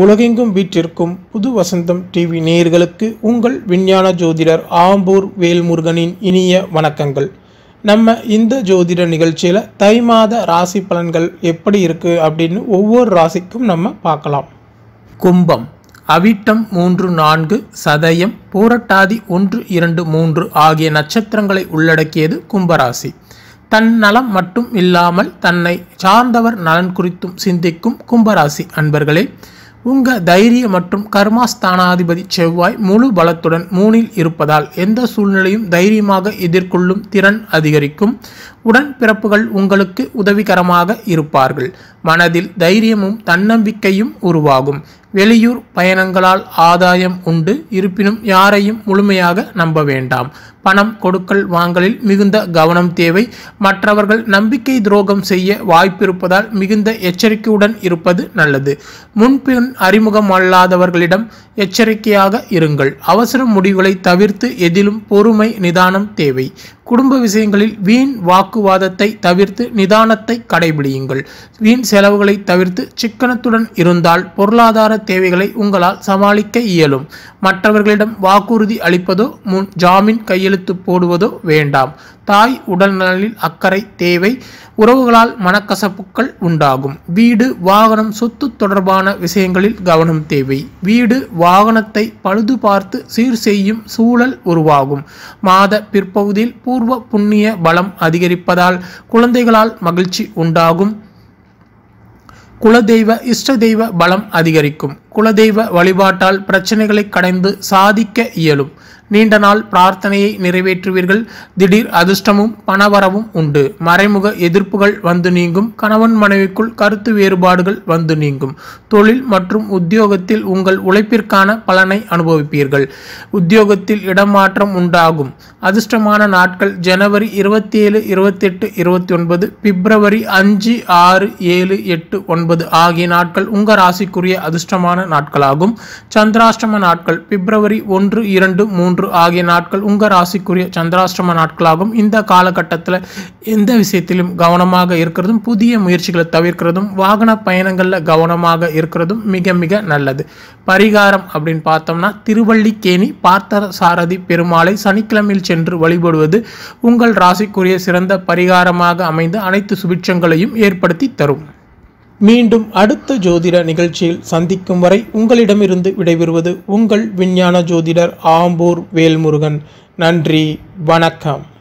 உலகெங்கும் வீற்றிருக்கும் புது வசந்தம் டிவி நேயர்களுக்கு உங்கள் விஞ்ஞான ஜோதிடர் ஆம்பூர் வேல்முருகனின் இனிய வணக்கங்கள் நம்ம இந்த ஜோதிட நிகழ்ச்சியில் தை மாத ராசி பலன்கள் எப்படி இருக்குது அப்படின்னு ஒவ்வொரு ராசிக்கும் நம்ம பார்க்கலாம் கும்பம் அவிட்டம் மூன்று நான்கு சதயம் பூரட்டாதி ஒன்று இரண்டு மூன்று ஆகிய நட்சத்திரங்களை உள்ளடக்கியது கும்பராசி தன் நலம் மட்டும் இல்லாமல் தன்னை சார்ந்தவர் நலன் குறித்தும் சிந்திக்கும் கும்பராசி அன்பர்களே உங்கள் தைரிய மற்றும் கர்மாஸ்தானாதிபதி செவ்வாய் முழு பலத்துடன் மூனில் இருப்பதால் எந்த சூழ்நிலையும் தைரியமாக எதிர்கொள்ளும் திறன் அதிகரிக்கும் உடன் பிறப்புகள் உங்களுக்கு உதவிகரமாக இருப்பார்கள் மனதில் தைரியமும் தன்னம்பிக்கையும் உருவாகும் வெளியூர் பயணங்களால் ஆதாயம் உண்டு இருப்பினும் யாரையும் முழுமையாக நம்ப வேண்டாம் பணம் கொடுக்கல் வாங்கலில் மிகுந்த கவனம் தேவை மற்றவர்கள் நம்பிக்கை துரோகம் செய்ய வாய்ப்பிருப்பதால் மிகுந்த எச்சரிக்கையுடன் இருப்பது நல்லது முன்பின் அறிமுகம் அல்லாதவர்களிடம் எச்சரிக்கையாக இருங்கள் அவசர முடிவுகளை தவிர்த்து எதிலும் பொறுமை நிதானம் தேவை குடும்ப விஷயங்களில் வீண் வாக்குவாதத்தை தவிர்த்து நிதானத்தை கடைபிடியுங்கள் வீண் செலவுகளை தவிர்த்து சிக்கனத்துடன் இருந்தால் பொருளாதார தேவைகளை உங்களால் சமாளிக்க இயலும் மற்றவர்களிடம் வாக்குறுதி அளிப்பதோ முன் ஜாமீன் கையெழுத்து போடுவதோ வேண்டாம் தாய் உடல்நலில் அக்கறை தேவை உறவுகளால் மனக்கசப்புக்கள் உண்டாகும் வீடு வாகனம் சொத்து தொடர்பான விஷயங்களில் கவனம் தேவை வீடு வாகனத்தை பழுது பார்த்து சீர் செய்யும் சூழல் உருவாகும் மாத பிற்பகுதியில் பூர்வ புண்ணிய பலம் அதிகரிப்பதால் குழந்தைகளால் மகிழ்ச்சி உண்டாகும் குலதெய்வ இஷ்ட தெய்வ பலம் அதிகரிக்கும் குலதெய்வ வழிபாட்டால் பிரச்சனைகளை கடைந்து சாதிக்க இயலும் நீண்ட நாள் பிரார்த்தனையை நிறைவேற்றுவீர்கள் திடீர் அதிர்ஷ்டமும் பணவரவும் உண்டு மறைமுக எதிர்ப்புகள் வந்து நீங்கும் கணவன் மனைவிக்குள் கருத்து வேறுபாடுகள் வந்து நீங்கும் தொழில் மற்றும் உத்தியோகத்தில் உங்கள் உழைப்பிற்கான பலனை அனுபவிப்பீர்கள் உத்தியோகத்தில் இடமாற்றம் உண்டாகும் அதிர்ஷ்டமான நாட்கள் ஜனவரி இருபத்தி ஏழு இருபத்தெட்டு இருபத்தி ஒன்பது பிப்ரவரி அஞ்சு ஆறு ஏழு எட்டு ஒன்பது ஆகிய நாட்கள் உங்கள் ராசிக்குரிய அதிர்ஷ்டமான முக்கியமான நாட்களாகும் சந்திராஷ்டம நாட்கள் பிப்ரவரி ஒன்று இரண்டு மூன்று ஆகிய நாட்கள் உங்கள் ராசிக்குரிய சந்திராஷ்டம நாட்களாகும் இந்த காலகட்டத்தில் எந்த விஷயத்திலும் கவனமாக இருக்கிறதும் புதிய முயற்சிகளை தவிர்க்கிறதும் வாகன பயணங்களில் கவனமாக இருக்கிறதும் மிக மிக நல்லது பரிகாரம் அப்படின்னு பார்த்தோம்னா திருவள்ளிக்கேணி பார்த்த சாரதி பெருமாளை சனிக்கிழமையில் சென்று வழிபடுவது உங்கள் ராசிக்குரிய சிறந்த பரிகாரமாக அமைந்து அனைத்து சுபிட்சங்களையும் ஏற்படுத்தி தரும் மீண்டும் அடுத்த ஜோதிட நிகழ்ச்சியில் சந்திக்கும் வரை உங்களிடமிருந்து விடைபெறுவது உங்கள் விஞ்ஞான ஜோதிடர் ஆம்பூர் வேல்முருகன் நன்றி வணக்கம்